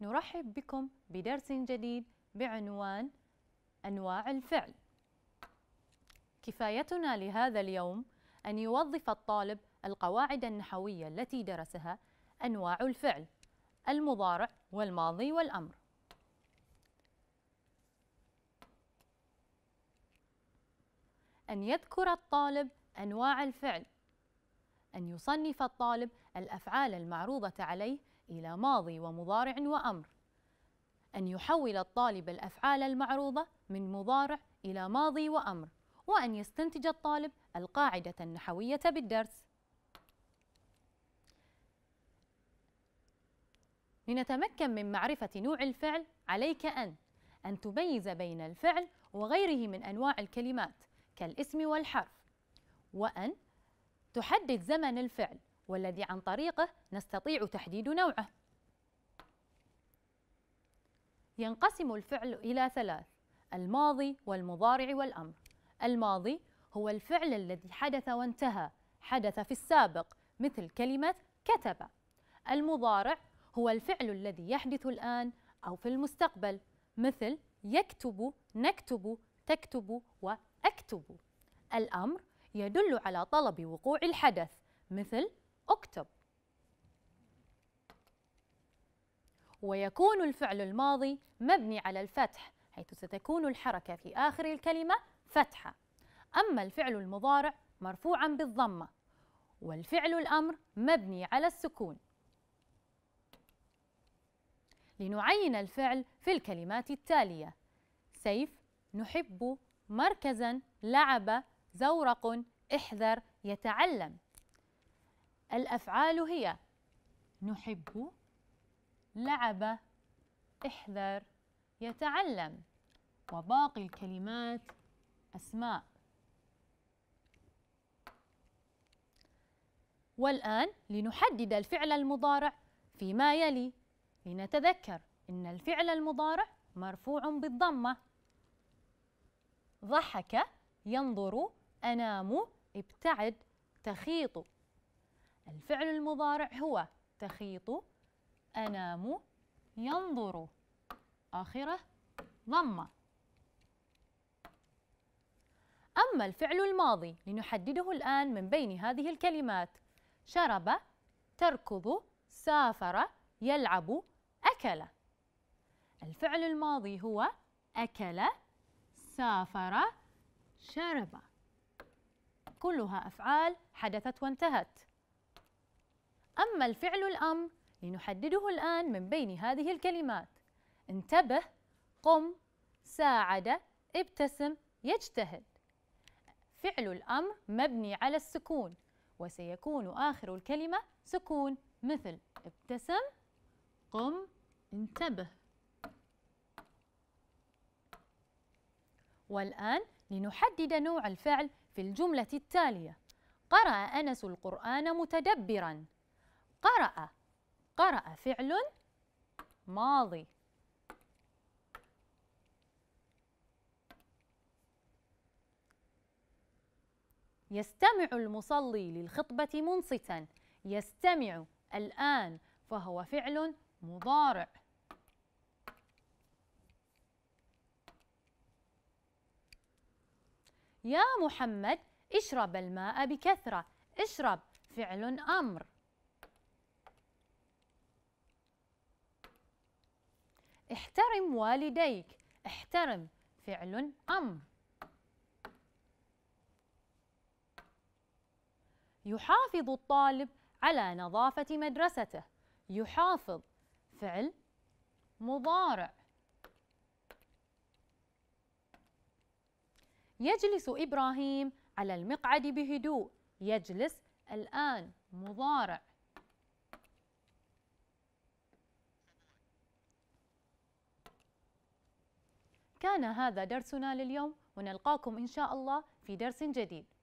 نرحب بكم بدرس جديد بعنوان أنواع الفعل كفايتنا لهذا اليوم أن يوظف الطالب القواعد النحوية التي درسها أنواع الفعل المضارع والماضي والأمر أن يذكر الطالب أنواع الفعل أن يصنف الطالب الأفعال المعروضة عليه إلى ماضي ومضارع وأمر أن يحول الطالب الأفعال المعروضة من مضارع إلى ماضي وأمر وأن يستنتج الطالب القاعدة النحوية بالدرس لنتمكن من معرفة نوع الفعل عليك أن أن تميز بين الفعل وغيره من أنواع الكلمات كالاسم والحرف وأن تحدد زمن الفعل والذي عن طريقه نستطيع تحديد نوعه ينقسم الفعل إلى ثلاث الماضي والمضارع والأمر الماضي هو الفعل الذي حدث وانتهى حدث في السابق مثل كلمة كتب المضارع هو الفعل الذي يحدث الآن أو في المستقبل مثل يكتب نكتب تكتب وأكتب الأمر يدل على طلب وقوع الحدث مثل اكتب ويكون الفعل الماضي مبني على الفتح حيث ستكون الحركة في آخر الكلمة فتحة أما الفعل المضارع مرفوعا بالضمة والفعل الأمر مبني على السكون لنعين الفعل في الكلمات التالية سيف نحب مركزا لعب زورق احذر يتعلم الأفعال هي نحب لعب احذر يتعلم وباقي الكلمات أسماء والآن لنحدد الفعل المضارع فيما يلي لنتذكر إن الفعل المضارع مرفوع بالضمة ضحك ينظر أنام ابتعد تخيط الفعل المضارع هو تخيط أنام ينظر آخره ضمة أما الفعل الماضي لنحدده الآن من بين هذه الكلمات شرب تركض سافر يلعب أكل الفعل الماضي هو أكل سافر شرب كلها أفعال حدثت وانتهت أما الفعل الأمر لنحدده الآن من بين هذه الكلمات انتبه قم ساعد ابتسم يجتهد فعل الأمر مبني على السكون وسيكون آخر الكلمة سكون مثل ابتسم قم انتبه والآن لنحدد نوع الفعل في الجملة التالية قرأ أنس القرآن متدبراً قرأ قرأ فعل ماضي يستمع المصلي للخطبة منصتا يستمع الآن فهو فعل مضارع يا محمد اشرب الماء بكثرة اشرب فعل أمر احترم والديك احترم فعل أمر يحافظ الطالب على نظافة مدرسته يحافظ فعل مضارع يجلس إبراهيم على المقعد بهدوء يجلس الآن مضارع كان هذا درسنا لليوم ونلقاكم إن شاء الله في درس جديد